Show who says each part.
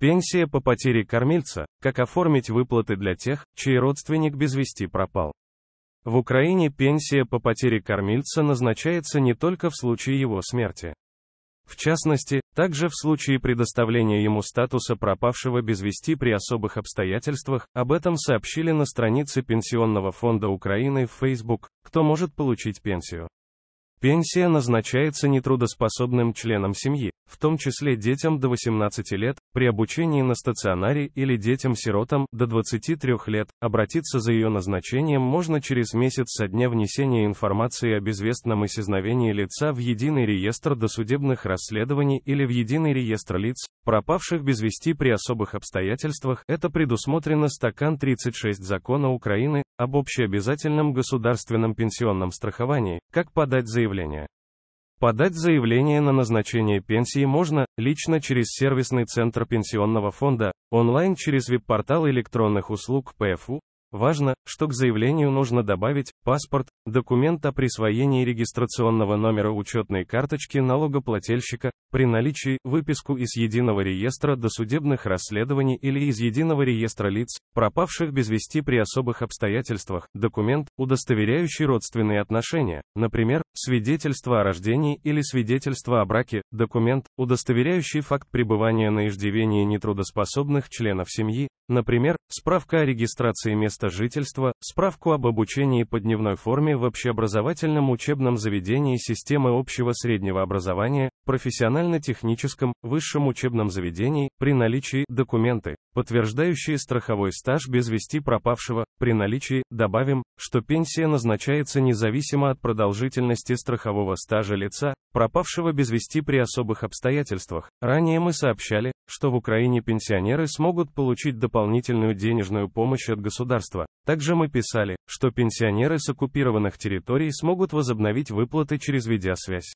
Speaker 1: Пенсия по потере кормильца, как оформить выплаты для тех, чей родственник без вести пропал. В Украине пенсия по потере кормильца назначается не только в случае его смерти. В частности, также в случае предоставления ему статуса пропавшего без вести при особых обстоятельствах, об этом сообщили на странице Пенсионного фонда Украины в Facebook, кто может получить пенсию. Пенсия назначается нетрудоспособным членам семьи, в том числе детям до 18 лет, при обучении на стационаре или детям-сиротам до 23 лет. Обратиться за ее назначением можно через месяц со дня внесения информации о безвестном исчезновении лица в Единый реестр досудебных расследований или в Единый реестр лиц, пропавших без вести при особых обстоятельствах. Это предусмотрено стакан 36 закона Украины об общеобязательном государственном пенсионном страховании. Как подать заявление? Подать заявление на назначение пенсии можно лично через сервисный центр пенсионного фонда, онлайн через веб-портал электронных услуг ПФУ. Важно, что к заявлению нужно добавить паспорт, документ о присвоении регистрационного номера учетной карточки налогоплательщика, при наличии выписку из Единого реестра досудебных расследований или из Единого реестра лиц, пропавших без вести при особых обстоятельствах, документ, удостоверяющий родственные отношения, например, свидетельство о рождении или свидетельство о браке, документ, удостоверяющий факт пребывания на иждивении нетрудоспособных членов семьи, например, справка о регистрации места жительства, справку об обучении по дневной форме в общеобразовательном учебном заведении системы общего среднего образования, профессионально-техническом, высшем учебном заведении, при наличии документы, подтверждающие страховой стаж без вести пропавшего, при наличии, добавим, что пенсия назначается независимо от продолжительности страхового стажа лица, пропавшего без вести при особых обстоятельствах. Ранее мы сообщали, что в Украине пенсионеры смогут получить дополнительную денежную помощь от государства. Также мы писали, что пенсионеры с оккупированных территорий смогут возобновить выплаты через видеосвязь.